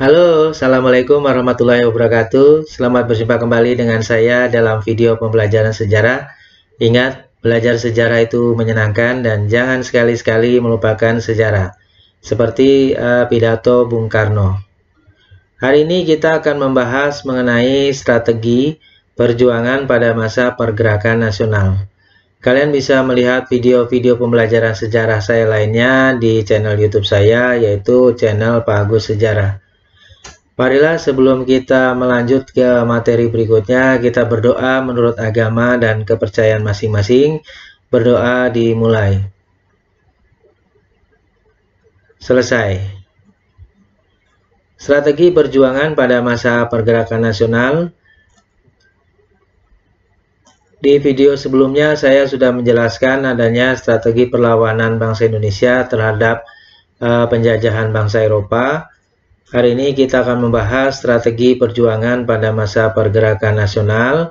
Halo, Assalamualaikum warahmatullahi wabarakatuh. Selamat berjumpa kembali dengan saya dalam video pembelajaran sejarah. Ingat, belajar sejarah itu menyenangkan dan jangan sekali-sekali melupakan sejarah. Seperti uh, pidato Bung Karno. Hari ini kita akan membahas mengenai strategi perjuangan pada masa pergerakan nasional. Kalian bisa melihat video-video pembelajaran sejarah saya lainnya di channel YouTube saya, yaitu channel Pak Agus Sejarah. Marilah sebelum kita melanjut ke materi berikutnya, kita berdoa menurut agama dan kepercayaan masing-masing. Berdoa dimulai. Selesai. Strategi perjuangan pada masa pergerakan nasional. Di video sebelumnya saya sudah menjelaskan adanya strategi perlawanan bangsa Indonesia terhadap uh, penjajahan bangsa Eropa Hari ini kita akan membahas strategi perjuangan pada masa pergerakan nasional.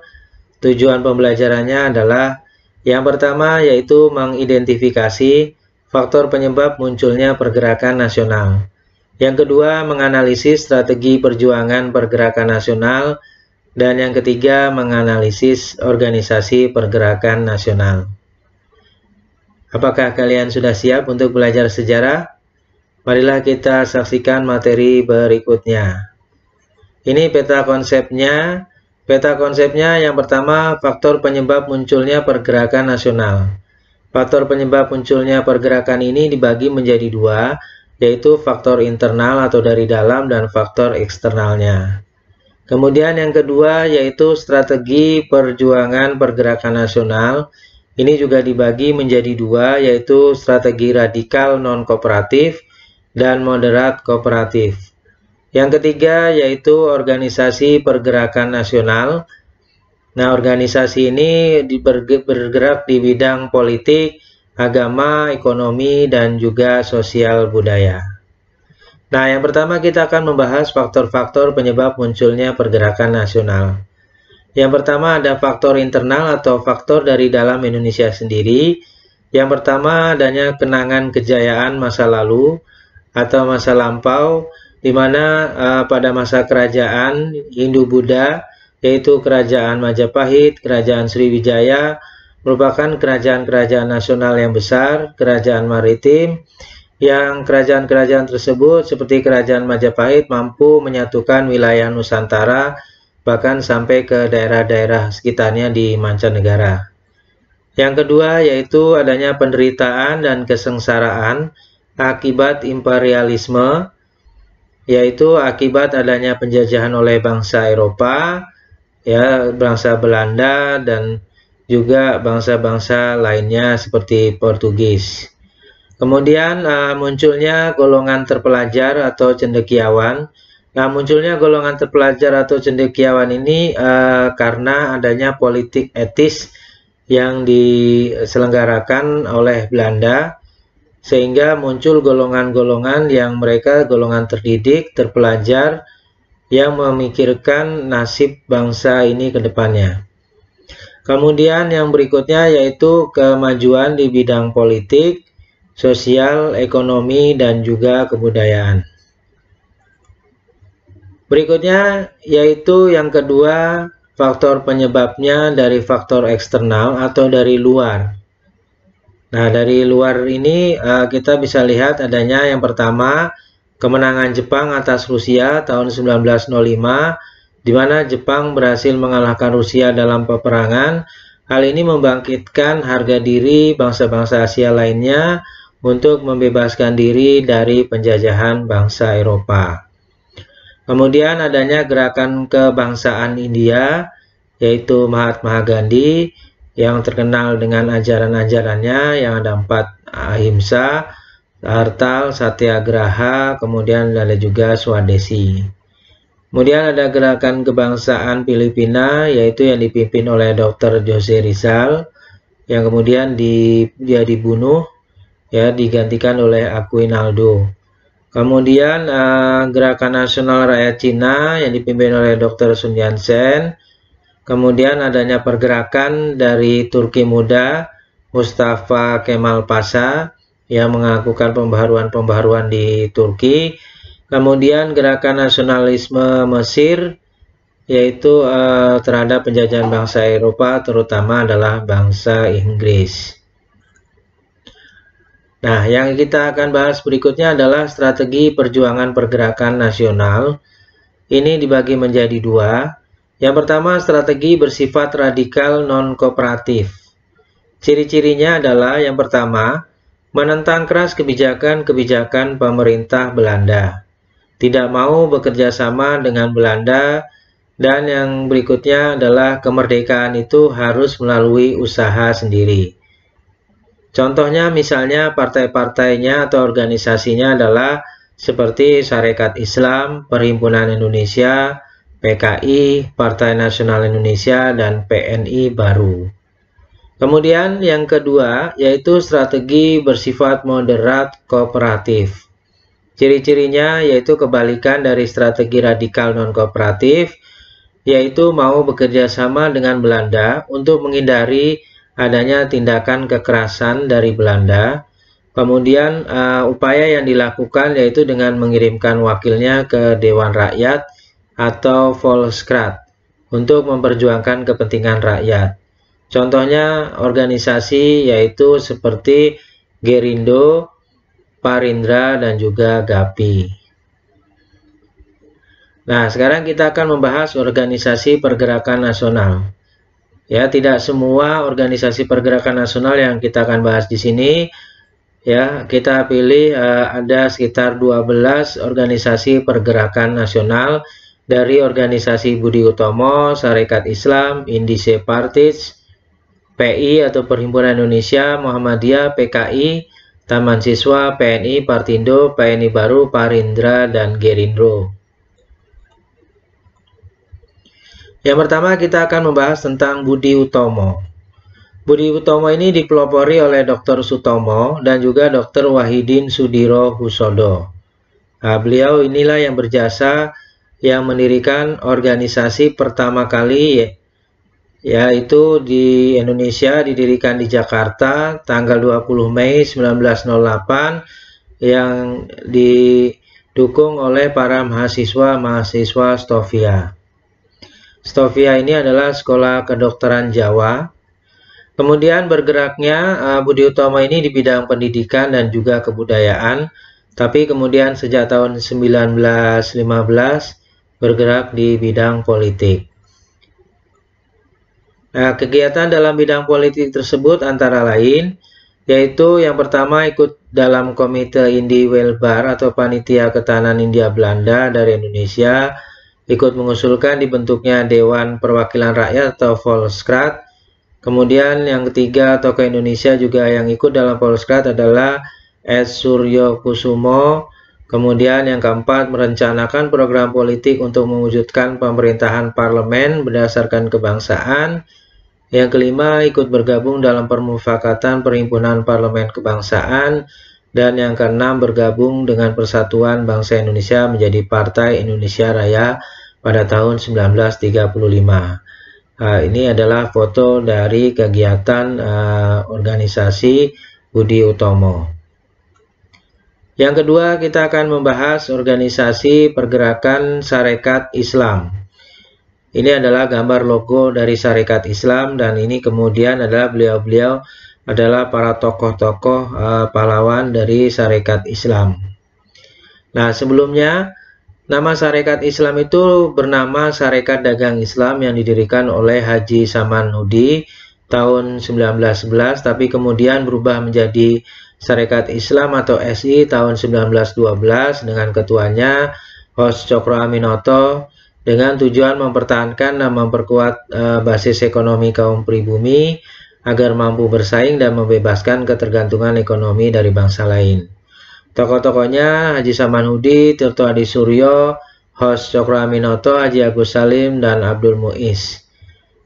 Tujuan pembelajarannya adalah yang pertama yaitu mengidentifikasi faktor penyebab munculnya pergerakan nasional. Yang kedua, menganalisis strategi perjuangan pergerakan nasional dan yang ketiga, menganalisis organisasi pergerakan nasional. Apakah kalian sudah siap untuk belajar sejarah? Marilah kita saksikan materi berikutnya. Ini peta konsepnya. Peta konsepnya yang pertama, faktor penyebab munculnya pergerakan nasional. Faktor penyebab munculnya pergerakan ini dibagi menjadi dua, yaitu faktor internal atau dari dalam dan faktor eksternalnya. Kemudian yang kedua yaitu strategi perjuangan pergerakan nasional. Ini juga dibagi menjadi dua, yaitu strategi radikal non-kooperatif dan moderat kooperatif. Yang ketiga yaitu organisasi pergerakan nasional. Nah, organisasi ini bergerak di bidang politik, agama, ekonomi, dan juga sosial budaya. Nah, yang pertama kita akan membahas faktor-faktor penyebab munculnya pergerakan nasional. Yang pertama ada faktor internal atau faktor dari dalam Indonesia sendiri. Yang pertama adanya kenangan kejayaan masa lalu, atau masa lampau di mana uh, pada masa kerajaan Hindu-Buddha yaitu kerajaan Majapahit, kerajaan Sriwijaya merupakan kerajaan-kerajaan nasional yang besar, kerajaan maritim yang kerajaan-kerajaan tersebut seperti kerajaan Majapahit mampu menyatukan wilayah Nusantara bahkan sampai ke daerah-daerah sekitarnya di mancanegara. Yang kedua yaitu adanya penderitaan dan kesengsaraan akibat imperialisme, yaitu akibat adanya penjajahan oleh bangsa Eropa, ya bangsa Belanda dan juga bangsa-bangsa lainnya seperti Portugis. Kemudian uh, munculnya golongan terpelajar atau cendekiawan. Nah, munculnya golongan terpelajar atau cendekiawan ini uh, karena adanya politik etis yang diselenggarakan oleh Belanda sehingga muncul golongan-golongan yang mereka golongan terdidik, terpelajar, yang memikirkan nasib bangsa ini ke depannya. Kemudian yang berikutnya yaitu kemajuan di bidang politik, sosial, ekonomi, dan juga kebudayaan. Berikutnya yaitu yang kedua faktor penyebabnya dari faktor eksternal atau dari luar. Nah, dari luar ini uh, kita bisa lihat adanya yang pertama kemenangan Jepang atas Rusia tahun 1905 di mana Jepang berhasil mengalahkan Rusia dalam peperangan. Hal ini membangkitkan harga diri bangsa-bangsa Asia lainnya untuk membebaskan diri dari penjajahan bangsa Eropa. Kemudian adanya gerakan kebangsaan India yaitu Mahatma Gandhi yang terkenal dengan ajaran-ajarannya yang ada empat ahimsa, hartal, satyagraha, kemudian ada juga swadesi. Kemudian ada gerakan kebangsaan Filipina yaitu yang dipimpin oleh Dr. Jose Rizal yang kemudian di, dia dibunuh ya digantikan oleh Aquinaldo. Kemudian uh, gerakan nasional rakyat Cina yang dipimpin oleh Dr. Sun Yat-sen Kemudian adanya pergerakan dari Turki Muda Mustafa Kemal Pasha yang melakukan pembaharuan-pembaharuan di Turki. Kemudian gerakan nasionalisme Mesir yaitu eh, terhadap penjajahan bangsa Eropa terutama adalah bangsa Inggris. Nah, yang kita akan bahas berikutnya adalah strategi perjuangan pergerakan nasional. Ini dibagi menjadi dua. Yang pertama, strategi bersifat radikal non-kooperatif. Ciri-cirinya adalah yang pertama, menentang keras kebijakan-kebijakan pemerintah Belanda, tidak mau bekerja sama dengan Belanda, dan yang berikutnya adalah kemerdekaan itu harus melalui usaha sendiri. Contohnya misalnya partai-partainya atau organisasinya adalah seperti Sarekat Islam, Perhimpunan Indonesia, PKI, Partai Nasional Indonesia, dan PNI baru. Kemudian yang kedua yaitu strategi bersifat moderat kooperatif. Ciri-cirinya yaitu kebalikan dari strategi radikal non-kooperatif, yaitu mau bekerja sama dengan Belanda untuk menghindari adanya tindakan kekerasan dari Belanda. Kemudian uh, upaya yang dilakukan yaitu dengan mengirimkan wakilnya ke Dewan Rakyat, atau Volkskrat untuk memperjuangkan kepentingan rakyat. Contohnya organisasi yaitu seperti Gerindo, Parindra, dan juga Gapi. Nah, sekarang kita akan membahas organisasi pergerakan nasional. Ya, tidak semua organisasi pergerakan nasional yang kita akan bahas di sini. Ya, kita pilih uh, ada sekitar 12 organisasi pergerakan nasional dari organisasi Budi Utomo, Sarekat Islam, Indise Partis, PI atau Perhimpunan Indonesia, Muhammadiyah, PKI, Taman Siswa, PNI, Partindo, PNI Baru, Parindra, dan Gerindro. Yang pertama kita akan membahas tentang Budi Utomo. Budi Utomo ini dipelopori oleh Dr. Sutomo dan juga Dr. Wahidin Sudiro Husodo. Nah, beliau inilah yang berjasa yang mendirikan organisasi pertama kali ya, yaitu di Indonesia didirikan di Jakarta tanggal 20 Mei 1908 yang didukung oleh para mahasiswa-mahasiswa Stovia. Stovia ini adalah Sekolah Kedokteran Jawa. Kemudian bergeraknya eh, Budi Utomo ini di bidang pendidikan dan juga kebudayaan, tapi kemudian sejak tahun 1915 bergerak di bidang politik. Nah, kegiatan dalam bidang politik tersebut antara lain yaitu yang pertama ikut dalam Komite Indi Welbar atau Panitia Ketahanan India Belanda dari Indonesia, ikut mengusulkan dibentuknya Dewan Perwakilan Rakyat atau Volksraad. Kemudian yang ketiga tokoh Indonesia juga yang ikut dalam Volksraad adalah S. Suryo Kusumo, Kemudian yang keempat, merencanakan program politik untuk mewujudkan pemerintahan parlemen berdasarkan kebangsaan. Yang kelima, ikut bergabung dalam permufakatan perhimpunan parlemen kebangsaan. Dan yang keenam, bergabung dengan Persatuan Bangsa Indonesia menjadi Partai Indonesia Raya pada tahun 1935. Nah, ini adalah foto dari kegiatan uh, organisasi Budi Utomo. Yang kedua, kita akan membahas organisasi pergerakan Sarekat Islam. Ini adalah gambar logo dari Sarekat Islam dan ini kemudian adalah beliau-beliau adalah para tokoh-tokoh uh, pahlawan dari Sarekat Islam. Nah, sebelumnya nama Sarekat Islam itu bernama Sarekat Dagang Islam yang didirikan oleh Haji Saman Samanudi tahun 1911 tapi kemudian berubah menjadi Serikat Islam atau SI tahun 1912 dengan ketuanya Hos Cokro Aminoto dengan tujuan mempertahankan dan memperkuat e, basis ekonomi kaum pribumi agar mampu bersaing dan membebaskan ketergantungan ekonomi dari bangsa lain. Tokoh-tokohnya Haji Samanhudi, Tirto Adi Suryo, Hos Cokro Aminoto, Haji Agus Salim, dan Abdul Muiz.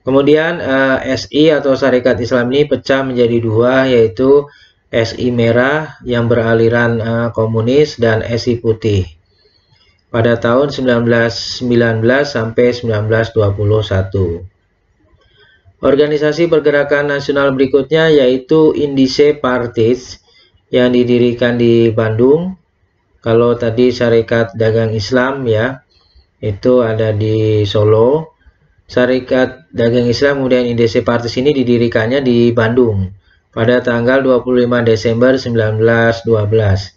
Kemudian eh, SI atau Syarikat Islam ini pecah menjadi dua yaitu SI merah yang beraliran eh, komunis dan SI putih pada tahun 1919 sampai 1921. Organisasi pergerakan nasional berikutnya yaitu Indise Partis yang didirikan di Bandung. Kalau tadi Syarikat Dagang Islam ya, itu ada di Solo. Syarikat Dagang Islam kemudian Indise Partis ini didirikannya di Bandung pada tanggal 25 Desember 1912.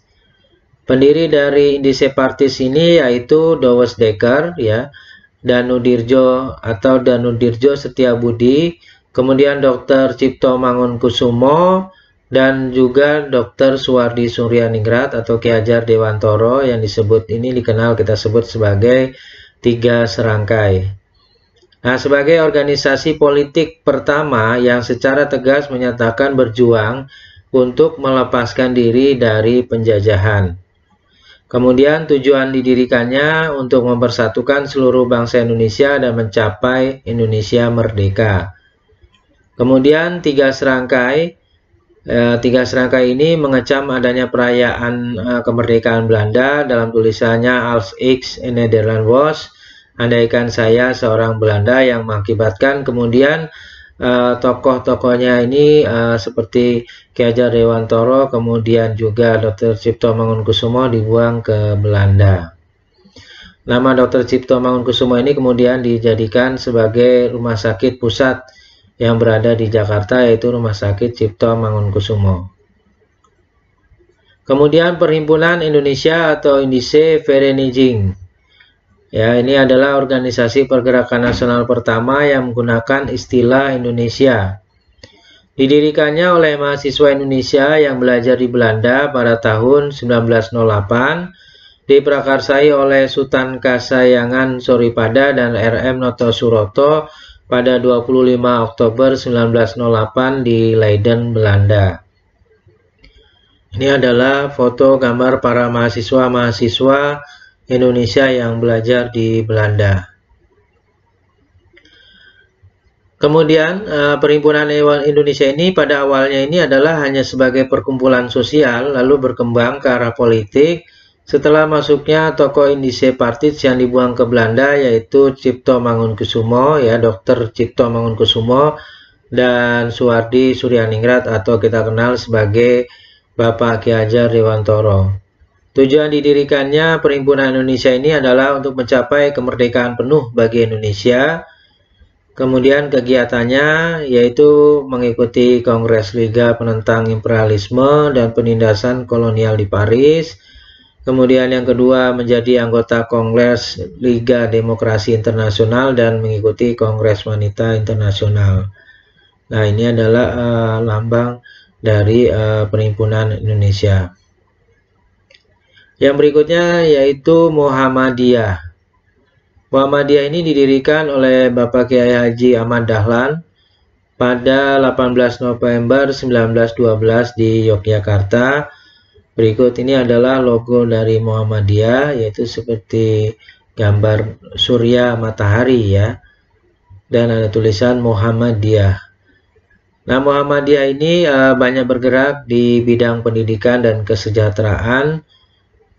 Pendiri dari Indise Partis ini yaitu Dawes Dekker ya, Danudirjo atau Danudirjo Setiabudi, kemudian Dr. Cipto Mangunkusumo dan juga Dr. Suwardi Suryaningrat atau Ki Hajar Dewantoro yang disebut ini dikenal kita sebut sebagai tiga serangkai. Nah, sebagai organisasi politik pertama yang secara tegas menyatakan berjuang untuk melepaskan diri dari penjajahan. Kemudian tujuan didirikannya untuk mempersatukan seluruh bangsa Indonesia dan mencapai Indonesia merdeka. Kemudian tiga serangkai E, tiga serangkai ini mengecam adanya perayaan e, kemerdekaan Belanda dalam tulisannya Als X in Nederland was andaikan saya seorang Belanda yang mengakibatkan kemudian uh, tokoh-tokohnya ini uh, seperti Ki Hajar Dewantoro kemudian juga Dr. Cipto Mangunkusumo dibuang ke Belanda. Nama Dr. Cipto Mangunkusumo ini kemudian dijadikan sebagai rumah sakit pusat yang berada di Jakarta yaitu Rumah Sakit Cipto Mangunkusumo. Kemudian Perhimpunan Indonesia atau Indise Vereniging Ya, ini adalah organisasi pergerakan nasional pertama yang menggunakan istilah Indonesia. Didirikannya oleh mahasiswa Indonesia yang belajar di Belanda pada tahun 1908, diprakarsai oleh Sultan Kasayangan Soripada dan RM Noto Suroto pada 25 Oktober 1908 di Leiden, Belanda. Ini adalah foto gambar para mahasiswa-mahasiswa Indonesia yang belajar di Belanda. Kemudian eh, Perhimpunan hewan Indonesia ini pada awalnya ini adalah hanya sebagai perkumpulan sosial lalu berkembang ke arah politik setelah masuknya tokoh Indise Partis yang dibuang ke Belanda yaitu Cipto Mangunkusumo ya Dokter Cipto Mangunkusumo dan Suwardi Suryaningrat atau kita kenal sebagai Bapak Ki Hajar Dewantoro. Tujuan didirikannya Perhimpunan Indonesia ini adalah untuk mencapai kemerdekaan penuh bagi Indonesia. Kemudian kegiatannya yaitu mengikuti Kongres Liga Penentang Imperialisme dan Penindasan Kolonial di Paris. Kemudian yang kedua menjadi anggota Kongres Liga Demokrasi Internasional dan mengikuti Kongres Wanita Internasional. Nah ini adalah uh, lambang dari uh, Perhimpunan Indonesia. Yang berikutnya yaitu Muhammadiyah. Muhammadiyah ini didirikan oleh Bapak Kiai Haji Ahmad Dahlan pada 18 November 1912 di Yogyakarta. Berikut ini adalah logo dari Muhammadiyah yaitu seperti gambar surya matahari ya. Dan ada tulisan Muhammadiyah. Nah, Muhammadiyah ini eh, banyak bergerak di bidang pendidikan dan kesejahteraan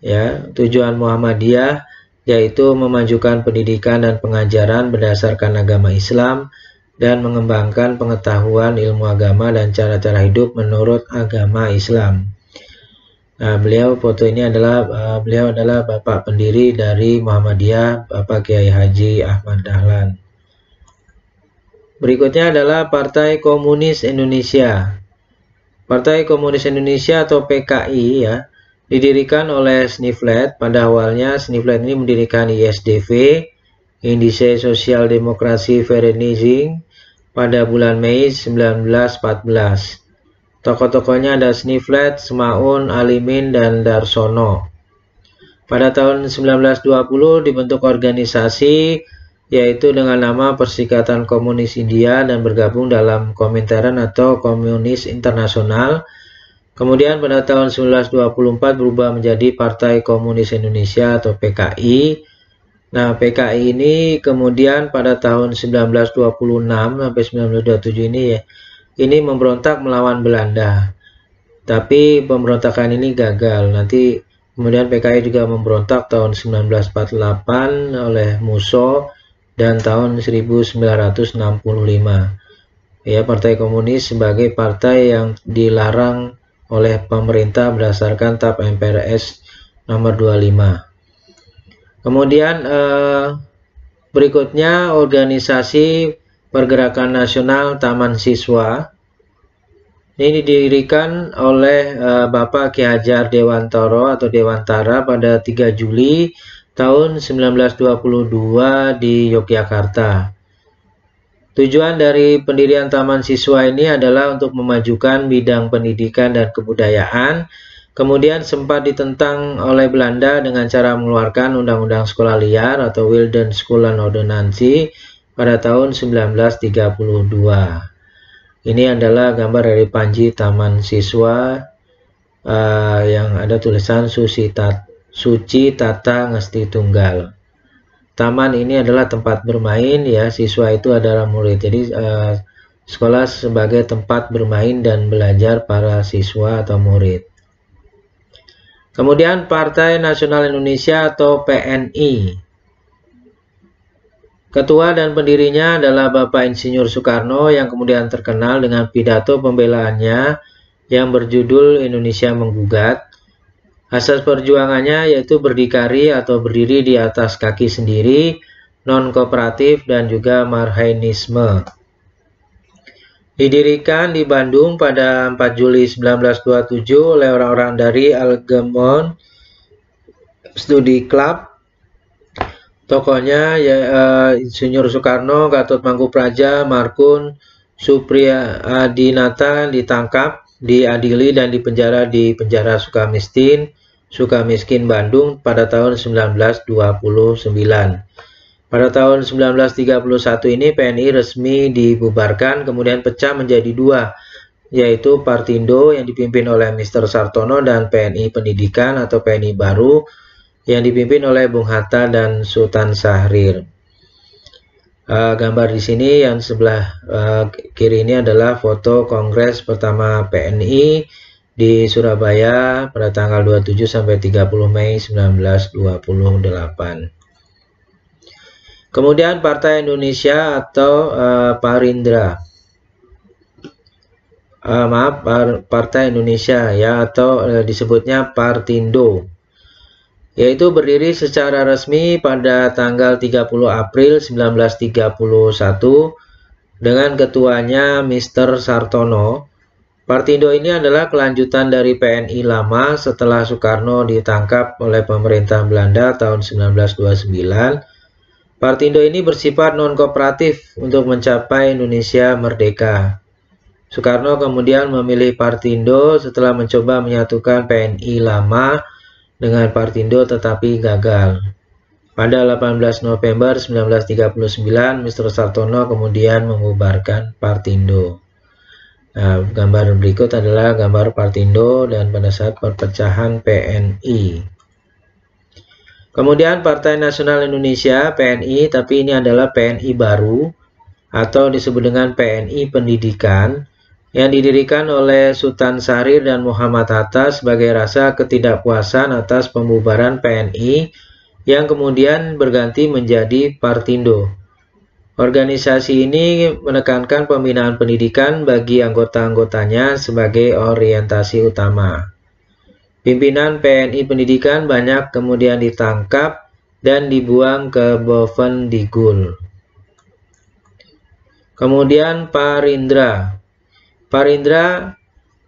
ya tujuan Muhammadiyah yaitu memajukan pendidikan dan pengajaran berdasarkan agama Islam dan mengembangkan pengetahuan ilmu agama dan cara-cara hidup menurut agama Islam. Nah, beliau foto ini adalah uh, beliau adalah bapak pendiri dari Muhammadiyah Bapak Kiai Haji Ahmad Dahlan. Berikutnya adalah Partai Komunis Indonesia. Partai Komunis Indonesia atau PKI ya Didirikan oleh Sniflet, pada awalnya Sniflet ini mendirikan ISDV, Indise Sosial Demokrasi Verenizing, pada bulan Mei 1914. Tokoh-tokohnya ada Sniflet, Semaun, Alimin, dan Darsono. Pada tahun 1920 dibentuk organisasi yaitu dengan nama Persikatan Komunis India dan bergabung dalam Komintern atau Komunis Internasional Kemudian pada tahun 1924 berubah menjadi Partai Komunis Indonesia atau PKI. Nah, PKI ini kemudian pada tahun 1926 sampai 1927 ini ya, ini memberontak melawan Belanda. Tapi pemberontakan ini gagal. Nanti kemudian PKI juga memberontak tahun 1948 oleh Muso dan tahun 1965. Ya, Partai Komunis sebagai partai yang dilarang oleh pemerintah berdasarkan TAP MPRS nomor 25. Kemudian eh, berikutnya organisasi Pergerakan Nasional Taman Siswa. Ini didirikan oleh eh, Bapak Ki Hajar Dewantoro atau Dewantara pada 3 Juli tahun 1922 di Yogyakarta. Tujuan dari pendirian Taman Siswa ini adalah untuk memajukan bidang pendidikan dan kebudayaan, kemudian sempat ditentang oleh Belanda dengan cara mengeluarkan Undang-Undang Sekolah Liar atau Wilden School and Ordonansi pada tahun 1932. Ini adalah gambar dari Panji Taman Siswa uh, yang ada tulisan Suci Tata Ngesti Tunggal. Taman ini adalah tempat bermain ya, siswa itu adalah murid. Jadi uh, sekolah sebagai tempat bermain dan belajar para siswa atau murid. Kemudian Partai Nasional Indonesia atau PNI. Ketua dan pendirinya adalah Bapak Insinyur Soekarno yang kemudian terkenal dengan pidato pembelaannya yang berjudul Indonesia Menggugat Asas perjuangannya yaitu berdikari atau berdiri di atas kaki sendiri, non-kooperatif, dan juga marhainisme. Didirikan di Bandung pada 4 Juli 1927 oleh orang-orang dari Algemon Studi Club. Tokohnya ya, uh, Insinyur Soekarno, Gatot Mangkupraja, Markun, Supriya Adinata ditangkap diadili dan dipenjara di penjara Sukamistin. Sukamiskin Bandung pada tahun 1929. Pada tahun 1931 ini PNI resmi dibubarkan kemudian pecah menjadi dua yaitu Partindo yang dipimpin oleh Mr. Sartono dan PNI Pendidikan atau PNI Baru yang dipimpin oleh Bung Hatta dan Sultan Sahrir. Uh, eh, gambar di sini yang sebelah uh, kiri ini adalah foto Kongres pertama PNI di Surabaya pada tanggal 27 sampai 30 Mei 1928. Kemudian Partai Indonesia atau uh, Parindra. Uh, maaf, Partai Indonesia ya atau uh, disebutnya Partindo. Yaitu berdiri secara resmi pada tanggal 30 April 1931 dengan ketuanya Mr. Sartono Partindo ini adalah kelanjutan dari PNI lama setelah Soekarno ditangkap oleh pemerintah Belanda tahun 1929. Partindo ini bersifat non-kooperatif untuk mencapai Indonesia merdeka. Soekarno kemudian memilih Partindo setelah mencoba menyatukan PNI lama dengan Partindo tetapi gagal. Pada 18 November 1939, Mr. Sartono kemudian mengubarkan Partindo. Nah, gambar berikut adalah gambar Partindo dan pada saat perpecahan PNI. Kemudian Partai Nasional Indonesia PNI, tapi ini adalah PNI baru atau disebut dengan PNI Pendidikan yang didirikan oleh Sultan Sarir dan Muhammad Hatta sebagai rasa ketidakpuasan atas pembubaran PNI yang kemudian berganti menjadi Partindo. Organisasi ini menekankan pembinaan pendidikan bagi anggota-anggotanya sebagai orientasi utama. Pimpinan PNI Pendidikan banyak kemudian ditangkap dan dibuang ke Boven Digul. Kemudian Parindra. Parindra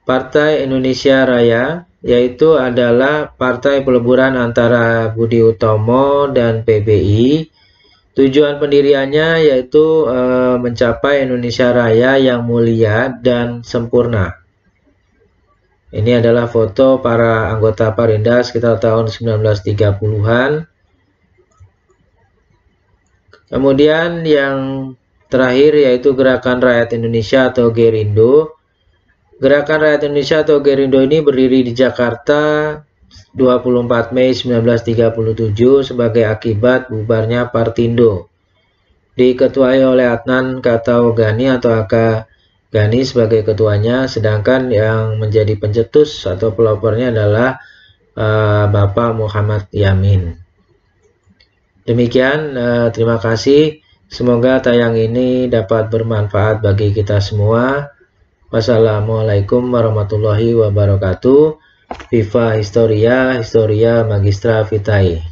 Partai Indonesia Raya yaitu adalah partai peleburan antara Budi Utomo dan PBI Tujuan pendiriannya yaitu e, mencapai Indonesia Raya yang mulia dan sempurna. Ini adalah foto para anggota Parinda sekitar tahun 1930-an. Kemudian yang terakhir yaitu Gerakan Rakyat Indonesia atau Gerindo. Gerakan Rakyat Indonesia atau Gerindo ini berdiri di Jakarta 24 Mei 1937 sebagai akibat bubarnya Partindo. Diketuai oleh Adnan Katao Gani atau Aka Gani sebagai ketuanya, sedangkan yang menjadi pencetus atau pelopornya adalah uh, Bapak Muhammad Yamin. Demikian, uh, terima kasih. Semoga tayang ini dapat bermanfaat bagi kita semua. Wassalamualaikum warahmatullahi wabarakatuh. Viva Historia, Historia Magistra Vitae.